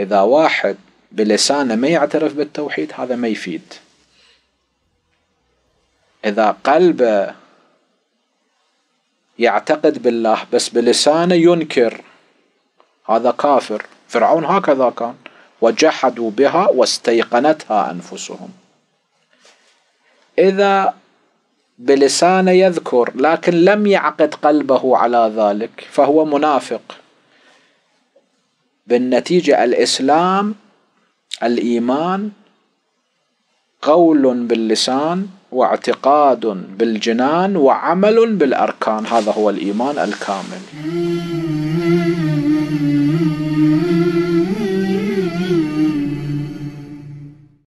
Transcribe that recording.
إذا واحد بلسانه ما يعترف بالتوحيد هذا ما يفيد إذا قلبه يعتقد بالله بس بلسانه ينكر هذا كافر فرعون هكذا كان وجحدوا بها واستيقنتها أنفسهم إذا بلسانه يذكر لكن لم يعقد قلبه على ذلك فهو منافق بالنتيجة الإسلام الإيمان قول باللسان واعتقاد بالجنان وعمل بالأركان هذا هو الإيمان الكامل